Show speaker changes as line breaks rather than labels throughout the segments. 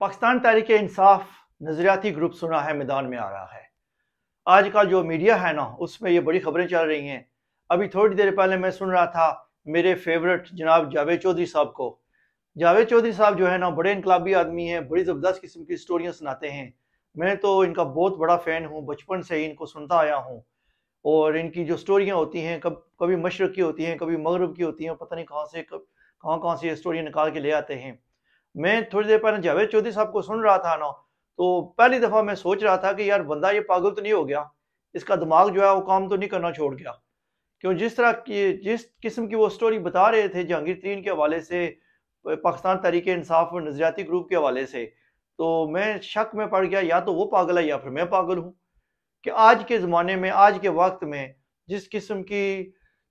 पाकिस्तान तहरीक इंसाफ नज़रियाती group सुना है मैदान में आ रहा है आज का जो मीडिया है ना उसमें ये बड़ी खबरें चल रही हैं अभी थोड़ी देर पहले मैं सुन रहा था मेरे फेवरेट जनाब जावेद चौधरी साहब को जावेद चौधरी साहब जो है ना बड़े इनकलाबी आदमी हैं बड़ी ज़बरदस्त किस्म की स्टोरियाँ सुनाते हैं मैं तो इनका बहुत बड़ा फ़ैन हूँ बचपन से ही इनको सुनता आया हूँ और इनकी जो स्टोरियाँ होती हैं कब कभी मशरक़ की होती हैं कभी मगरब की होती हैं पता नहीं कहाँ से कब कहाँ कहाँ से ये स्टोरियाँ निकाल के ले आते हैं मैं थोड़ी देर पहले जावेद चौधरी साहब को सुन रहा था ना तो पहली दफ़ा मैं सोच रहा था कि यार बंदा ये पागल तो नहीं हो गया इसका दिमाग जो है वो काम तो नहीं करना छोड़ गया क्यों जिस तरह की जिस किस्म की वो स्टोरी बता रहे थे जहांगीर तरीन के हवाले से पाकिस्तान तहरीक इंसाफ और नजरियाती ग्रुप के हवाले से तो मैं शक में पड़ गया या तो वो पागल है या फिर मैं पागल हूँ कि आज के ज़माने में आज के वक्त में जिस किस्म की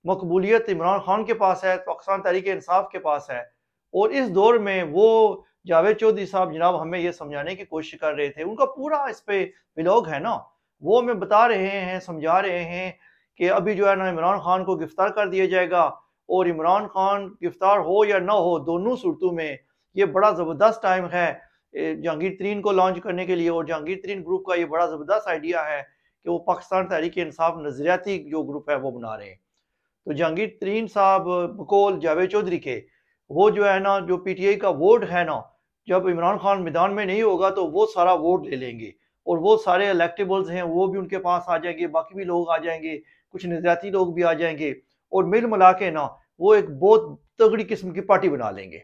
मकबूलियत इमरान खान के पास है पाकिस्तान तहरीक इंसाफ के पास है और इस दौर में वो जावेद चौधरी साहब जनाब हमें ये समझाने की कोशिश कर रहे थे उनका पूरा इस पे विलोक है ना वो हमें बता रहे हैं समझा रहे हैं कि अभी जो है ना इमरान खान को गिरफ्तार कर दिया जाएगा और इमरान खान गिरफ्तार हो या ना हो दोनों सूरतों में ये बड़ा ज़बरदस्त टाइम है जहांगीर तरीन को लॉन्च करने के लिए और जहांगीर तरीन ग्रुप का ये बड़ा ज़बरदस्त आइडिया है कि वो पाकिस्तान तहरीक इंसाफ नजरियाती जो ग्रुप है वो बना रहे हैं तो जहांगीर तरीन साहब बकोल जावेद चौधरी के वो जो है ना जो पीटीआई का वोट है ना जब इमरान खान मैदान में नहीं होगा तो वो सारा वोट ले लेंगे और वो सारे इलेक्टेबल्स हैं वो भी उनके पास आ जाएंगे बाकी भी लोग आ जाएंगे कुछ नजरियाती लोग भी आ जाएंगे और मिल मिला के ना वो एक बहुत तगड़ी किस्म की पार्टी बना लेंगे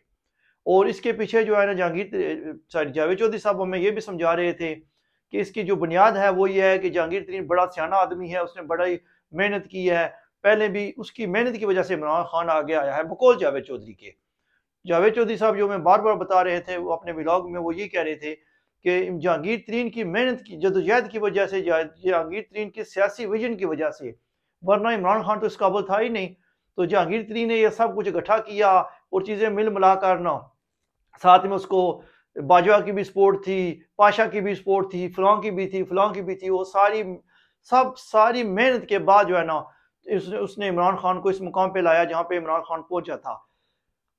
और इसके पीछे जो है ना जहांगीर सॉरी जावेद चौधरी साहब हमें ये भी समझा रहे थे कि इसकी जो बुनियाद है वो ये है कि जहांगीर तरीन बड़ा सियाना आदमी है उसने बड़ा ही मेहनत की है पहले भी उसकी मेहनत की वजह से इमरान खान आगे आया है बकौल जावेद चौधरी के जावेद चौधरी साहब जो मैं बार बार बता रहे थे वो अपने ब्लॉग में वो ये कह रहे थे कि जहांगीर तरीन की मेहनत की जदोजहद की वजह से जहांगीर तरीन की सियासी विजन की वजह से वरना इमरान खान तो इस काबुल था ही नहीं तो जहांगीर तरीन ने यह सब कुछ इकट्ठा किया और चीज़ें मिल मिला कर ना साथ में उसको बाजवा की भी सपोर्ट थी पाशा की भी सपोर्ट थी फलों की भी थी फलों की भी थी वो सारी सब सारी मेहनत के बाद जो है ना उसने इमरान खान को इस मुकाम पे लाया जहाँ पे इमरान खान पहुंचा था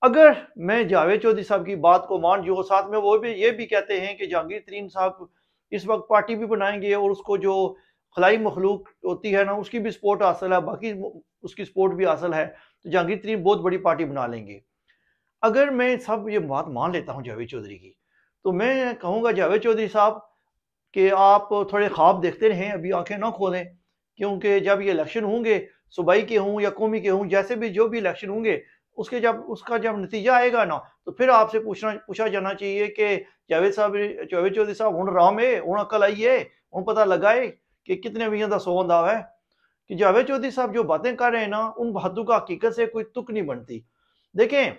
अगर मैं जावेद चौधरी साहब की बात को मान जो साथ में वो भी ये भी कहते हैं कि जहांगीर तरीन साहब इस वक्त पार्टी भी बनाएंगे और उसको जो खलाई मखलूक होती है ना उसकी भी सपोर्ट हासिल है बाकी उसकी सपोर्ट भी हासिल है तो जहांगीर तरीन बहुत बड़ी पार्टी बना लेंगे अगर मैं सब ये बात मान लेता हूँ जावेद चौधरी की तो मैं कहूँगा जावेद चौधरी साहब कि आप थोड़े ख्वाब देखते रहें अभी आंखें ना खोलें क्योंकि जब ये इलेक्शन होंगे सूबाई के हों या कौमी के हों जैसे भी जो भी इलेक्शन होंगे उसके जब उसका जब नतीजा आएगा ना तो फिर आपसे पूछना पूछा जाना चाहिए कि जावेद साहब जावेद चौधरी साहब हूँ राम है हूँ अकल आई है हूँ पता लगाए कि कितने बजे का सौ होंदा है कि जावेद चौधरी साहब जो बातें कर रहे हैं ना उन बातों का हकीकत से कोई तुक नहीं बनती देखें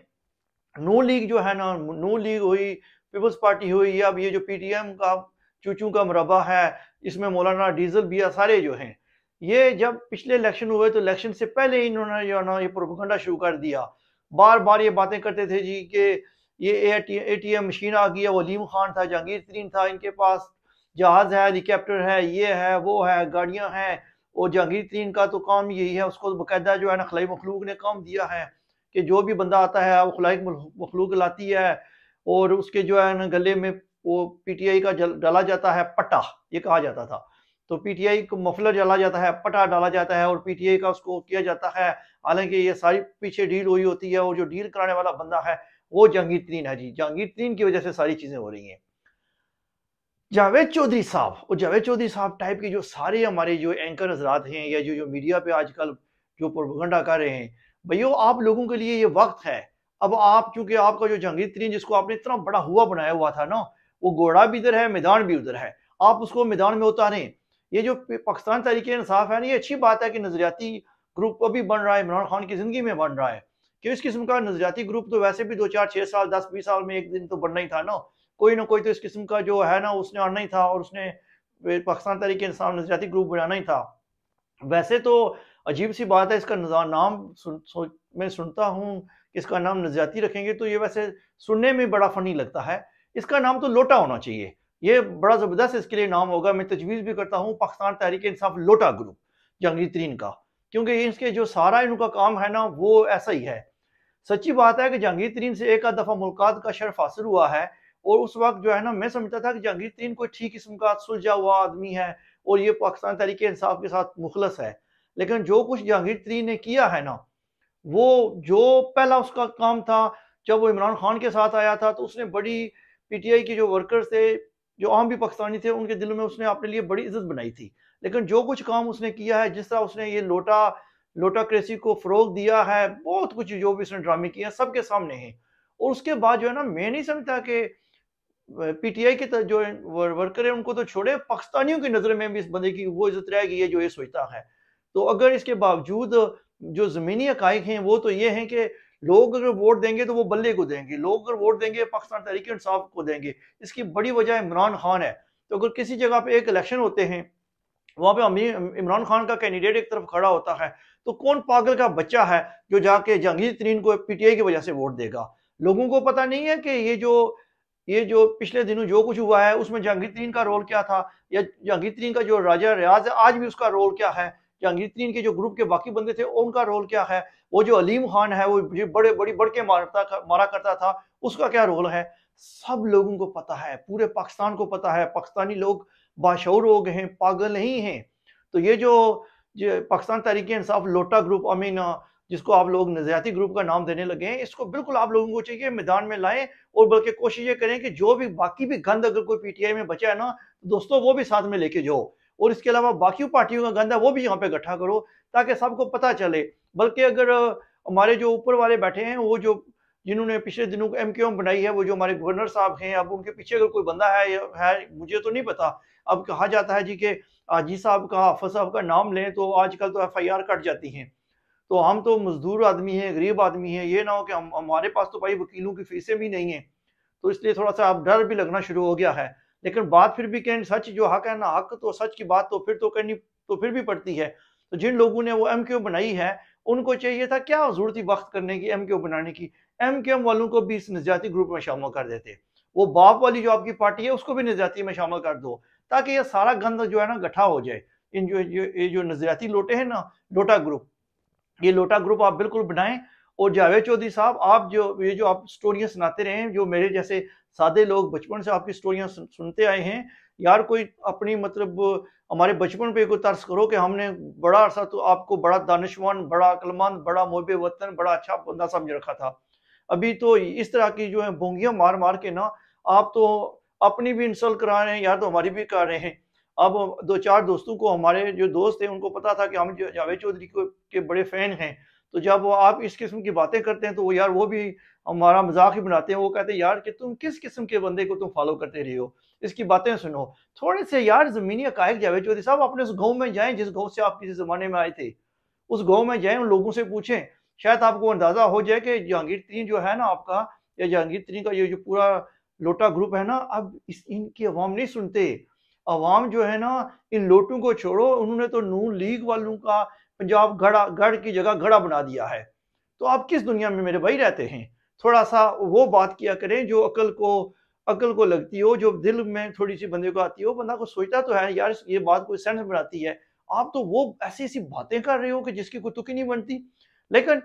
नू लीग जो है ना नू लीग हुई पीपल्स पार्टी हुई या अब ये जो पीटीएम का चूचू का मरबा है इसमें मौलाना डीजल भी या सारे जो हैं ये जब पिछले इलेक्शन हुए तो इलेक्शन से पहले इन्होंने जो है ना ये प्रोपोकंडा शुरू कर दिया बार बार ये बातें करते थे जी कि ये ए टी एम मशीन आ गई है वलीम खान था जहांगीर तरीन था इनके पास जहाज़ है हेलीकॉप्टर है ये है वो है गाड़ियाँ हैं और जहांगीर तरीन का तो काम यही है उसको बाकायदा जो है ना खलाई मखलूक ने काम दिया है कि जो भी बंदा आता है वो खलाई मखलूक लाती है और उसके जो है ना गले में वो पी टी आई का डाला जाता है पट्टा ये कहा जाता था तो पीटीआई को मफलर डाला जाता है पटा डाला जाता है और पीटीआई का उसको किया जाता है हालांकि ये सारी पीछे डील हुई होती है और जो डील कराने वाला बंदा है वो जहांगीर तरीन है जी जहांगीर तरीन की वजह से सारी चीजें हो रही हैं जावेद चौधरी साहब और जावेद चौधरी साहब टाइप के जो सारे हमारे जो एंकर हजरात हैं या जो जो मीडिया पे आजकल जो प्रोपगंडा कर रहे हैं भैया आप लोगों के लिए ये वक्त है अब आप चूंकि आपका जो जहांगीर तरीन जिसको आपने इतना बड़ा हुआ बनाया हुआ था ना वो घोड़ा भी इधर है मैदान भी उधर है आप उसको मैदान में उतारें ये जो पाकिस्तान तरीके इंसाफ है ना ये अच्छी बात है कि नजरियाती ग्रुप अभी बन रहा है इमरान खान की जिंदगी में बन रहा है कि इस किस्म का नजरियाती ग्रुप तो वैसे भी दो चार छः साल दस बीस साल में एक दिन तो बनना ही था ना कोई ना कोई तो इस किस्म का जो है ना उसने आना ही था और उसने पाकिस्तान तरीके इंसाफ नजरियाती ग्रुप बनाना ही था वैसे तो अजीब सी बात है इसका नाम सुन, सो, मैं सुनता हूँ इसका नाम नजरियाती रखेंगे तो ये वैसे सुनने में बड़ा फनी लगता है इसका नाम तो लोटा होना चाहिए ये बड़ा ज़बरदस्त इसके लिए नाम होगा मैं तजवीज़ भी करता हूँ पाकिस्तान तहरीक इंसाफ लोटा ग्रुप जंगली तरीन का क्योंकि इसके जो सारा इनका काम है ना वो ऐसा ही है सच्ची बात है कि जहांगीर तरीन से एक आध दफ़ा मुल्कात का शर्फ हासिल हुआ है और उस वक्त जो है ना मैं समझता था कि जहांगीर तरीन कोई ठीक किस्म का सुलझा हुआ आदमी है और ये पाकिस्तान तहरीक इंसाफ के साथ मुखलस है लेकिन जो कुछ जहांगीर तरीन ने किया है ना वो जो पहला उसका काम था जब वो इमरान खान के साथ आया था तो उसने बड़ी पीटीआई के जो वर्कर्स थे जो आम भी पाकिस्तानी थे उनके दिल में उसने अपने लिए बड़ी इज्जत बनाई थी लेकिन जो कुछ काम उसने किया है जिस तरह उसने ये लोटा लोटाक्रेसी को फ़रोग दिया है बहुत कुछ जो भी उसने ड्रामे किए हैं सबके सामने हैं और उसके बाद जो है ना मैं नहीं समझता कि पीटीआई के जो वर्कर है उनको तो छोड़े पाकिस्तानियों की नज़र में भी इस बंदे की वो इज्जत रहेगी ये जो ये सोचता है तो अगर इसके बावजूद जो ज़मीनी हक हैं वो तो ये हैं कि लोग अगर वोट देंगे तो वो बल्ले को देंगे लोग अगर वोट देंगे पाकिस्तान तहरीक इंसाफ को देंगे इसकी बड़ी वजह इमरान खान है तो अगर किसी जगह पे एक इलेक्शन होते हैं वहाँ पे इमरान खान का कैंडिडेट एक तरफ खड़ा होता है तो कौन पागल का बच्चा है जो जाके जहांगीर तरीन को पीटीआई की वजह से वोट देगा लोगों को पता नहीं है कि ये जो ये जो पिछले दिनों जो कुछ हुआ है उसमें जहांगीर तरीन का रोल क्या था या जहांगीर तरीन का जो राजा रियाज है आज भी उसका रोल क्या है जहांगीरतरीन तरीन के जो ग्रुप के बाकी बंदे थे उनका रोल क्या है वो जो अलीम खान है वो बड़े बड़ी बढ़ के मारता मारा करता था उसका क्या रोल है सब लोगों को पता है पूरे पाकिस्तान को पता है पाकिस्तानी लोग बाशौर हो गए हैं पागल नहीं हैं तो ये जो, जो पाकिस्तान तहरीक इंसाफ लोटा ग्रुप आई मीन जिसको आप लोग नजरियाती ग्रुप का नाम देने लगे हैं इसको बिल्कुल आप लोगों को चाहिए मैदान में लाएं और बल्कि कोशिश ये करें कि जो भी बाकी भी गंद अगर कोई पीटीआई में बचा है ना तो दोस्तों वो भी साथ में लेके जाओ और इसके अलावा बाकी पार्टियों का गंद है वो भी यहाँ पे इकट्ठा करो ताकि सबको पता चले बल्कि अगर हमारे जो ऊपर वाले बैठे हैं वो जो जिन्होंने पिछले दिनों एम क्यू एम बनाई है वो जो हमारे गवर्नर साहब हैं अब उनके पीछे अगर कोई बंदा है है मुझे तो नहीं पता अब कहा जाता है जी के जी साहब का हाफज साहब का नाम लें तो आजकल तो एफ आई आर कट जाती हैं तो हम तो मजदूर आदमी हैं गरीब आदमी हैं ये ना हो कि हम हमारे पास तो भाई वकीलों की फीसें भी नहीं हैं तो इसलिए थोड़ा सा अब डर भी लगना शुरू हो गया है लेकिन बात फिर भी कहें सच जो हक है ना हक तो सच की बात तो फिर तो करनी तो फिर भी पड़ती है तो जिन लोगों ने वो एम क्यू बनाई है उनको चाहिए था क्या जरूरती वक्त करने की एम क्यू बनाने की एम क्यू एम वालों को भी इस नजाती ग्रुप में शामिल कर देते वो बाप वाली जो आपकी पार्टी है उसको भी नजरियाती में शामिल कर दो ताकि ये सारा गंद जो है ना गठा हो जाए इन जो ये जो नजरियाती लोटे हैं ना लोटा ग्रुप ये लोटा ग्रुप आप बिल्कुल बनाएं और जावेद चौधरी साहब आप जो ये जो आप स्टोरियाँ सुनाते रहे हैं जो मेरे जैसे सादे लोग बचपन से आपकी स्टोरियाँ सुनते आए हैं यार कोई अपनी मतलब हमारे बचपन पे कोई तर्स करो कि हमने बड़ा अरसा तो आपको बड़ा दानशवान बड़ा अक्लमंद बड़ा मोहब वतन बड़ा अच्छा बंदा समझ रखा था अभी तो इस तरह की जो है भोंगियाँ मार मार के ना आप तो अपनी भी इंसल्ट करा रहे हैं यार तो हमारी भी कर रहे हैं अब दो चार दोस्तों को हमारे जो दोस्त थे उनको पता था कि हम जावेद चौधरी के बड़े फ़ैन हैं तो जब आप इस किस्म की बातें करते हैं तो वो यार वो भी हमारा मजाक ही बनाते हैं वो कहते हैं यार कि तुम किस किस्म के बंदे को तुम फॉलो करते रहे हो इसकी बातें सुनो थोड़े से यार ज़मीनी अकायक जावेद चौधरी साहब अपने उस गाँव में जाएं जिस गाँव से आप किसी ज़माने में आए थे उस गाँव में जाएँ उन लोगों से पूछें शायद आपको अंदाज़ा हो जाए कि जहांगीर तरीन जो है ना आपका या जहांगीर तरीन का ये जो पूरा लोटा ग्रुप है ना अब इस इनकी अवाम नहीं सुनते अवाम जो है ना इन लोटों को छोड़ो उन्होंने तो नून लीग वालों का पंजाब गढ़ा गढ़ की जगह घड़ा बना दिया है तो आप किस दुनिया में मेरे भाई रहते हैं थोड़ा सा वो बात किया करें जो अकल को अकल को लगती हो जो दिल में थोड़ी सी बंदे को आती हो बंदा को सोचता तो है यार ये बात कोई सेंस बनाती है आप तो वो ऐसी ऐसी बातें कर रहे हो कि जिसकी कोई तुकी नहीं बनती लेकिन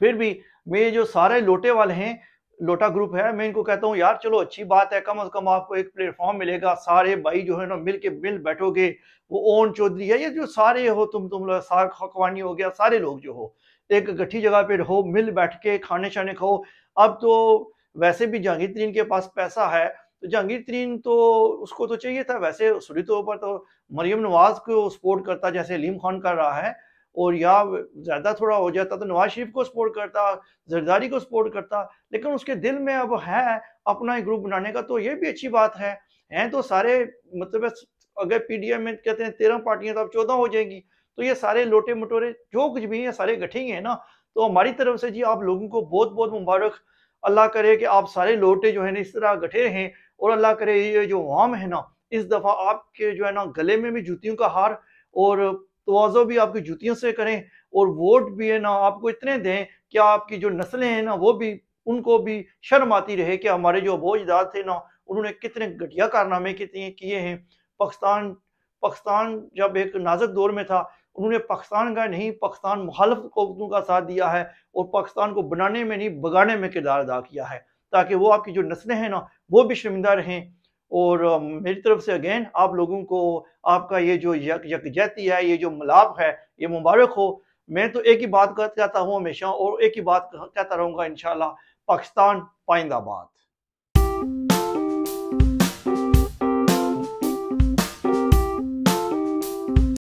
फिर भी मेरे जो सारे लोटे वाले हैं लोटा ग्रुप है मैं इनको कहता हूँ यार चलो अच्छी बात है कम से कम आपको एक प्लेटफॉर्म मिलेगा सारे भाई जो है ना मिल के मिल बैठोगे वो ओन चौधरी है ये जो सारे हो तुम तुम लोग खकवानी हो गया सारे लोग जो हो एक गठी जगह पे हो मिल बैठ के खाने छाने खाओ अब तो वैसे भी जहांगीर तरीन के पास पैसा है तो जहांगीर तरीन तो उसको तो चाहिए था वैसे सुरी तौर तो पर तो मरियम नवाज को सपोर्ट करता जैसे लीम खान कर रहा है और या ज़्यादा थोड़ा हो जाता तो नवाज शरीफ को सपोर्ट करता जरदारी को सपोर्ट करता लेकिन उसके दिल में अब है अपना ग्रुप बनाने का तो ये भी अच्छी बात है हैं तो सारे मतलब अगर पीडीएम में कहते हैं तेरह पार्टियां तो अब चौदह हो जाएंगी तो ये सारे लोटे मटोरे जो कुछ भी हैं सारे गठे हैं ना तो हमारी तरफ से जी आप लोगों को बहुत बहुत मुबारक अल्लाह करे कि आप सारे लोटे जो है ना इस तरह गठे रहें और अल्लाह करे ये जो वाम है ना इस दफ़ा आपके जो है ना गले में भी जूतियों का हार और तो भी आपकी जूतियों से करें और वोट भी है ना आपको इतने दें कि आपकी जो नस्लें हैं ना वो भी उनको भी शर्म आती रहे कि हमारे जो अबोजदाद थे ना उन्होंने कितने घटिया कारनामे कितने किए हैं पाकिस्तान पाकिस्तान जब एक नाजक दौर में था उन्होंने पाकिस्तान का नहीं पाकिस्तान मुखालफ कौतों का साथ दिया है और पाकिस्तान को बनाने में नहीं बगाने में किरदार अदा किया है ताकि वो आपकी जो नस्लें हैं ना वो भी शर्मिंदा रहें और मेरी तरफ से अगेन आप लोगों को आपका ये जो यक यकजहती है ये जो मलाप है ये मुबारक हो मैं तो एक ही बात कहता हूँ हमेशा और एक ही बात कहता रहूँगा इन पाकिस्तान पाइंदाबाद